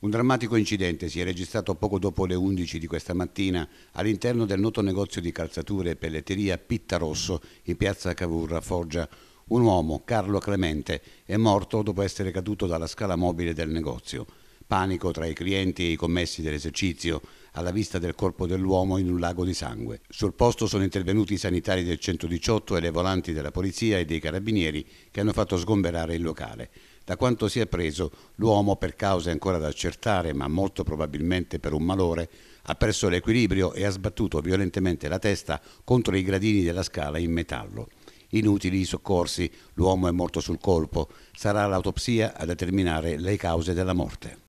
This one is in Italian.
Un drammatico incidente si è registrato poco dopo le 11 di questa mattina all'interno del noto negozio di calzature e pelletteria Pitta Rosso in piazza Cavour Foggia. Un uomo, Carlo Clemente, è morto dopo essere caduto dalla scala mobile del negozio. Panico tra i clienti e i commessi dell'esercizio alla vista del corpo dell'uomo in un lago di sangue. Sul posto sono intervenuti i sanitari del 118 e le volanti della polizia e dei carabinieri che hanno fatto sgomberare il locale. Da quanto si è preso, l'uomo, per cause ancora da accertare, ma molto probabilmente per un malore, ha perso l'equilibrio e ha sbattuto violentemente la testa contro i gradini della scala in metallo. Inutili i soccorsi, l'uomo è morto sul colpo, sarà l'autopsia a determinare le cause della morte.